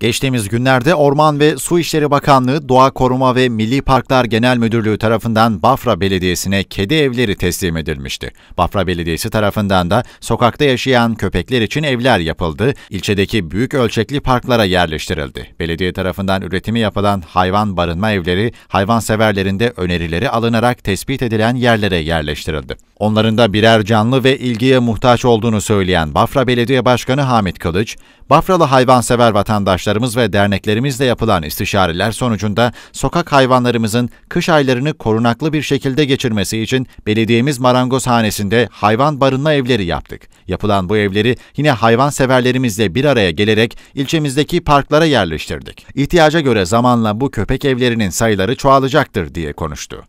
Geçtiğimiz günlerde Orman ve Su İşleri Bakanlığı, Doğa Koruma ve Milli Parklar Genel Müdürlüğü tarafından Bafra Belediyesi'ne kedi evleri teslim edilmişti. Bafra Belediyesi tarafından da sokakta yaşayan köpekler için evler yapıldı, ilçedeki büyük ölçekli parklara yerleştirildi. Belediye tarafından üretimi yapılan hayvan barınma evleri, hayvanseverlerin de önerileri alınarak tespit edilen yerlere yerleştirildi. Onların da birer canlı ve ilgiye muhtaç olduğunu söyleyen Bafra Belediye Başkanı Hamit Kılıç, Bafralı hayvansever vatandaşlarımız ve derneklerimizle yapılan istişareler sonucunda sokak hayvanlarımızın kış aylarını korunaklı bir şekilde geçirmesi için belediyemiz Marangozhanesi'nde hayvan barınma evleri yaptık. Yapılan bu evleri yine hayvanseverlerimizle bir araya gelerek ilçemizdeki parklara yerleştirdik. İhtiyaca göre zamanla bu köpek evlerinin sayıları çoğalacaktır diye konuştu.